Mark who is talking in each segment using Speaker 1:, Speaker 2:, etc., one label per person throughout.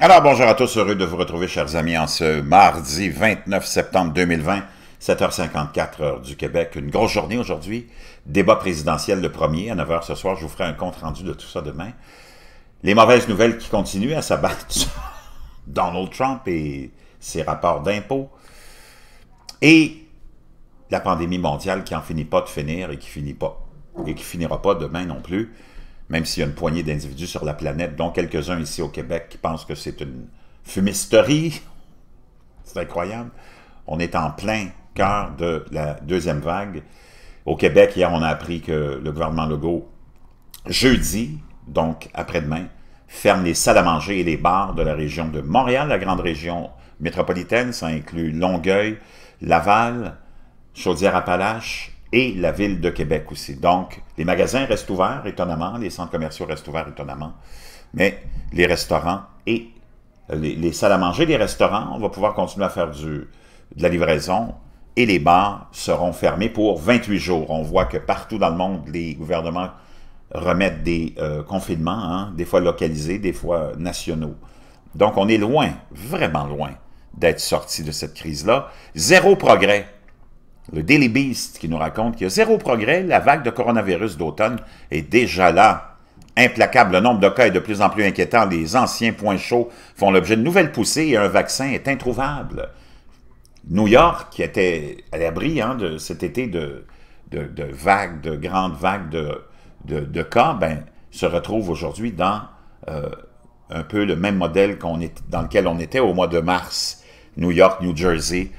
Speaker 1: Alors, bonjour à tous, heureux de vous retrouver, chers amis, en ce mardi 29 septembre 2020, 7h54 du Québec. Une grosse journée aujourd'hui, débat présidentiel le premier, à 9h ce soir, je vous ferai un compte-rendu de tout ça demain. Les mauvaises nouvelles qui continuent à s'abattre Donald Trump et ses rapports d'impôts, et la pandémie mondiale qui n'en finit pas de finir et qui finit pas, et qui finira pas demain non plus même s'il y a une poignée d'individus sur la planète, dont quelques-uns ici au Québec qui pensent que c'est une fumisterie. C'est incroyable. On est en plein cœur de la deuxième vague. Au Québec, hier, on a appris que le gouvernement Legault, jeudi, donc après-demain, ferme les salles à manger et les bars de la région de Montréal, la grande région métropolitaine. Ça inclut Longueuil, Laval, Chaudière-Appalaches, et la ville de Québec aussi. Donc, les magasins restent ouverts, étonnamment, les centres commerciaux restent ouverts, étonnamment, mais les restaurants et euh, les, salles à manger, les restaurants, on va pouvoir continuer à faire du, de la livraison et les bars seront fermés pour 28 jours. On voit que partout dans le monde, les gouvernements remettent des euh, confinements, hein, des fois localisés, des fois nationaux. Donc, on est loin, vraiment loin d'être sorti de cette crise-là. Zéro progrès le Daily Beast qui nous raconte qu'il y a zéro progrès, la vague de coronavirus d'automne est déjà là. Implacable, le nombre de cas est de plus en plus inquiétant. Les anciens points chauds font l'objet de nouvelles poussées et un vaccin est introuvable. New York, qui était à l'abri hein, de cet été de, vagues, de grandes vagues de, de cas, ben, se retrouve aujourd'hui dans euh, un peu le même modèle est, dans lequel on était au mois de mars. New York, New Jersey,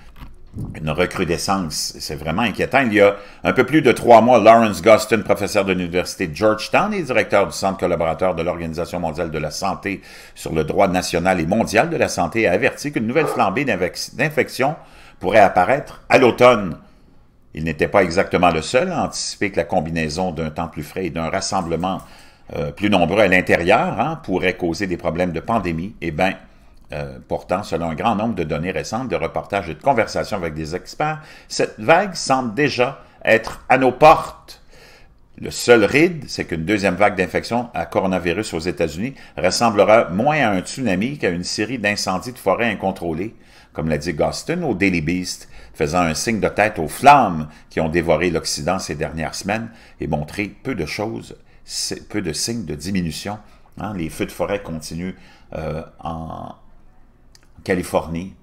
Speaker 1: une recrudescence. C'est vraiment inquiétant. Il y a un peu plus de trois mois, Lawrence Guston, professeur de l'Université de Georgetown et directeur du Centre collaborateur de l'Organisation mondiale de la santé sur le droit national et mondial de la santé, a averti qu'une nouvelle flambée d'infection pourrait apparaître à l'automne. Il n'était pas exactement le seul à anticiper que la combinaison d'un temps plus frais et d'un rassemblement euh, plus nombreux à l'intérieur hein, pourrait causer des problèmes de pandémie. Eh bien, euh, pourtant, selon un grand nombre de données récentes, de reportages et de conversations avec des experts, cette vague semble déjà être à nos portes. Le seul ride, c'est qu'une deuxième vague d'infection à coronavirus aux États-Unis ressemblera moins à un tsunami qu'à une série d'incendies de forêt incontrôlés, comme l'a dit Gaston au Daily Beast, faisant un signe de tête aux flammes qui ont dévoré l'Occident ces dernières semaines et montré peu de choses, peu de signes de diminution. Hein. les feux de forêt continuent euh, en, Californie,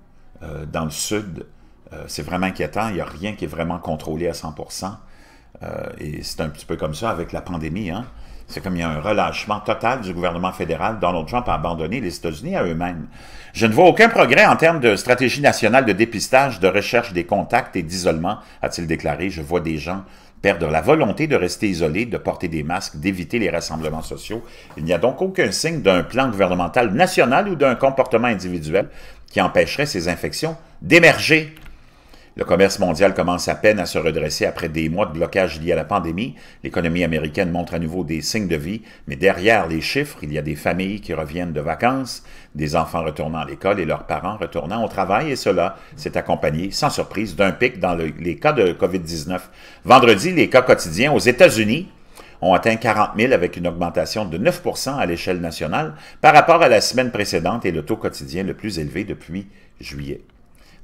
Speaker 1: euh, dans le sud, euh, c'est vraiment inquiétant. Il n'y a rien qui est vraiment contrôlé à 100%. Euh, et c'est un petit peu comme ça avec la pandémie. Hein? C'est comme il y a un relâchement total du gouvernement fédéral. Donald Trump a abandonné les États-Unis à eux-mêmes. Je ne vois aucun progrès en termes de stratégie nationale de dépistage, de recherche des contacts et d'isolement, a-t-il déclaré. Je vois des gens perdre la volonté de rester isolés, de porter des masques, d'éviter les rassemblements sociaux. Il n'y a donc aucun signe d'un plan gouvernemental national ou d'un comportement individuel qui empêcherait ces infections d'émerger le commerce mondial commence à peine à se redresser après des mois de blocage liés à la pandémie. L'économie américaine montre à nouveau des signes de vie, mais derrière les chiffres, il y a des familles qui reviennent de vacances, des enfants retournant à l'école et leurs parents retournant au travail, et cela s'est accompagné, sans surprise, d'un pic dans les cas de COVID-19. Vendredi, les cas quotidiens aux États-Unis ont atteint 40 000 avec une augmentation de 9 à l'échelle nationale par rapport à la semaine précédente et le taux quotidien le plus élevé depuis juillet.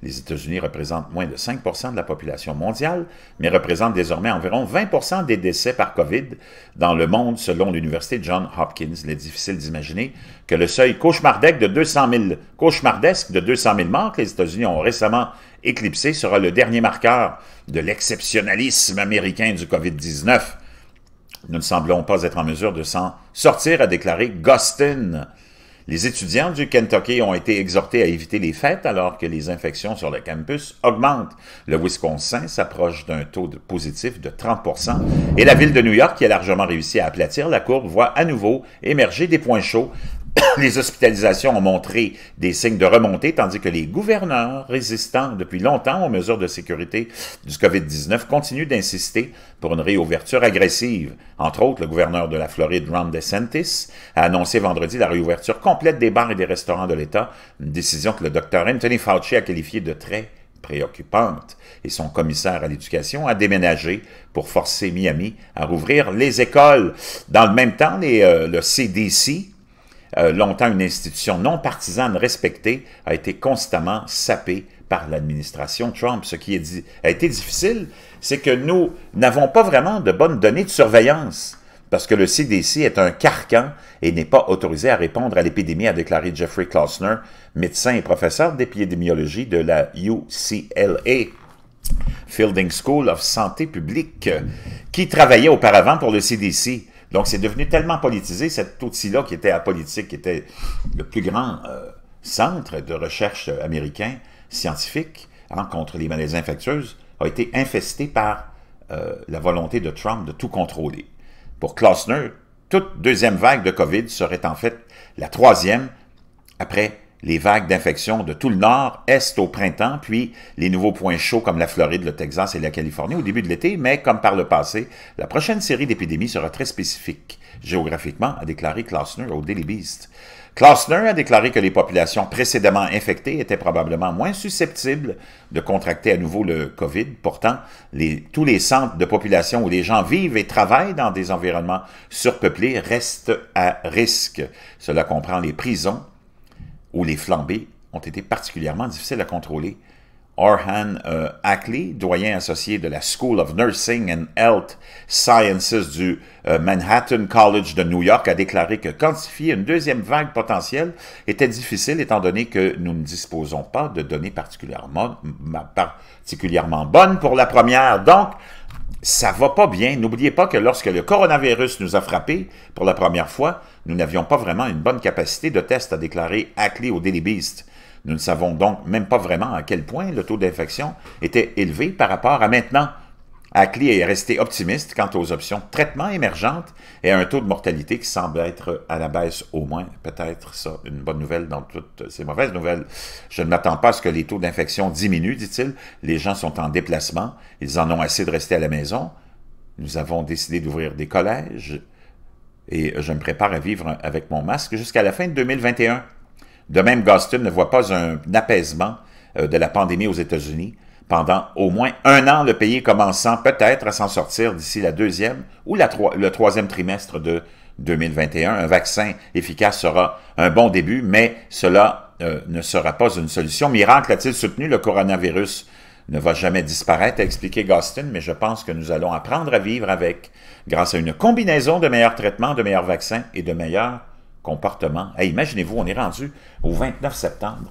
Speaker 1: Les États-Unis représentent moins de 5 de la population mondiale, mais représentent désormais environ 20 des décès par COVID dans le monde, selon l'Université John Hopkins. Il est difficile d'imaginer que le seuil cauchemardesque de 200 000, cauchemardesque de 200 morts que les États-Unis ont récemment éclipsé sera le dernier marqueur de l'exceptionnalisme américain du COVID-19. Nous ne semblons pas être en mesure de s'en sortir, a déclaré Gostin, les étudiants du Kentucky ont été exhortés à éviter les fêtes alors que les infections sur le campus augmentent. Le Wisconsin s'approche d'un taux de positif de 30 et la ville de New York, qui a largement réussi à aplatir la courbe, voit à nouveau émerger des points chauds les hospitalisations ont montré des signes de remontée, tandis que les gouverneurs résistants depuis longtemps aux mesures de sécurité du COVID-19 continuent d'insister pour une réouverture agressive. Entre autres, le gouverneur de la Floride, Ron DeSantis, a annoncé vendredi la réouverture complète des bars et des restaurants de l'État, une décision que le docteur Anthony Fauci a qualifiée de très préoccupante et son commissaire à l'éducation a déménagé pour forcer Miami à rouvrir les écoles. Dans le même temps, euh, le CDC euh, longtemps une institution non partisane respectée, a été constamment sapée par l'administration Trump. Ce qui est dit, a été difficile, c'est que nous n'avons pas vraiment de bonnes données de surveillance parce que le CDC est un carcan et n'est pas autorisé à répondre à l'épidémie, a déclaré Jeffrey Klausner, médecin et professeur d'épidémiologie de la UCLA. Fielding School of Santé publique, qui travaillait auparavant pour le CDC. Donc, c'est devenu tellement politisé, cet outil-là qui était apolitique, qui était le plus grand euh, centre de recherche américain scientifique hein, contre les maladies infectieuses, a été infesté par euh, la volonté de Trump de tout contrôler. Pour Klausner, toute deuxième vague de COVID serait en fait la troisième après les vagues d'infection de tout le nord, est au printemps, puis les nouveaux points chauds comme la Floride, le Texas et la Californie au début de l'été, mais comme par le passé, la prochaine série d'épidémies sera très spécifique géographiquement, a déclaré Klausner au Daily Beast. Klausner a déclaré que les populations précédemment infectées étaient probablement moins susceptibles de contracter à nouveau le COVID. Pourtant, tous les centres de population où les gens vivent et travaillent dans des environnements surpeuplés restent à risque. Cela comprend les prisons, où les flambées ont été particulièrement difficiles à contrôler. Orhan euh, Ackley, doyen associé de la School of Nursing and Health Sciences du euh, Manhattan College de New York, a déclaré que quantifier une deuxième vague potentielle était difficile étant donné que nous ne disposons pas de données particulièrement, particulièrement bonnes pour la première. Donc, ça va pas bien. N'oubliez pas que lorsque le coronavirus nous a frappés pour la première fois, nous n'avions pas vraiment une bonne capacité de test à déclarer clé au Daily Beast. Nous ne savons donc même pas vraiment à quel point le taux d'infection était élevé par rapport à maintenant. Ackley est resté optimiste quant aux options de traitement émergentes et à un taux de mortalité qui semble être à la baisse au moins. Peut-être ça, une bonne nouvelle dans toutes ces mauvaises nouvelles. Je ne m'attends pas à ce que les taux d'infection diminuent, dit-il. Les gens sont en déplacement, ils en ont assez de rester à la maison. Nous avons décidé d'ouvrir des collèges et je me prépare à vivre avec mon masque jusqu'à la fin de 2021. De même, Gaston ne voit pas un apaisement euh, de la pandémie aux États-Unis pendant au moins un an, le pays commençant peut-être à s'en sortir d'ici la deuxième ou le troisième trimestre de 2021. Un vaccin efficace sera un bon début, mais cela euh, ne sera pas une solution. Miracle a-t-il soutenu le coronavirus ne va jamais disparaître, a expliqué Gostin. mais je pense que nous allons apprendre à vivre avec grâce à une combinaison de meilleurs traitements, de meilleurs vaccins et de meilleurs comportements. Imaginez-vous, on est rendu au 29 septembre.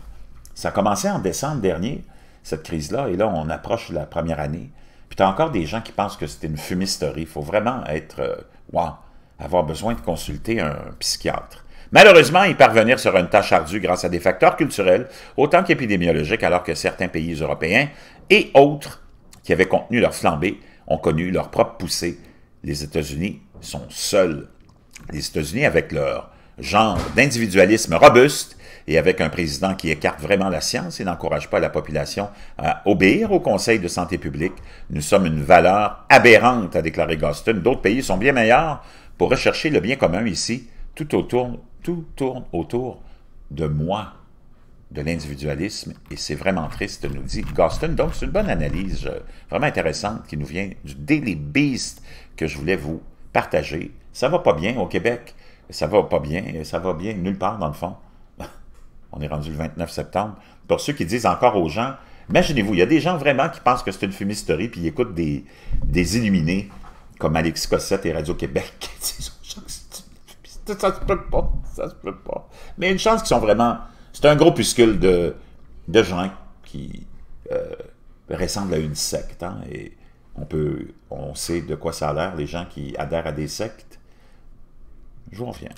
Speaker 1: Ça a commencé en décembre dernier cette crise-là. Et là, on approche la première année. Puis tu as encore des gens qui pensent que c'était une fumisterie. Il faut vraiment être, euh, wow, avoir besoin de consulter un psychiatre. Malheureusement, y parvenir sur une tâche ardue grâce à des facteurs culturels autant qu'épidémiologiques, alors que certains pays européens et autres qui avaient contenu leur flambée ont connu leur propre poussée. Les États-Unis sont seuls. Les États-Unis, avec leur genre d'individualisme robuste, et avec un président qui écarte vraiment la science et n'encourage pas la population à obéir au Conseil de santé publique. Nous sommes une valeur aberrante, a déclaré Gaston. D'autres pays sont bien meilleurs pour rechercher le bien commun ici. Tout, tout tourne autour de moi, de l'individualisme, et c'est vraiment triste, nous dit Gaston. Donc, c'est une bonne analyse euh, vraiment intéressante qui nous vient du Daily Beast que je voulais vous partager. Ça va pas bien au Québec. Ça va pas bien, ça va bien nulle part dans le fond. On est rendu le 29 septembre. Pour ceux qui disent encore aux gens, imaginez-vous, il y a des gens vraiment qui pensent que c'est une fumisterie, puis ils écoutent des, illuminés comme Alex Cossette et Radio-Québec. ça se peut pas, ça se peut pas. Mais une chance qu'ils sont vraiment... C'est un gros de, gens qui euh, ressemblent à une secte. Hein, et on, peut, on sait de quoi ça a l'air, les gens qui adhèrent à des sectes. Je vous reviens.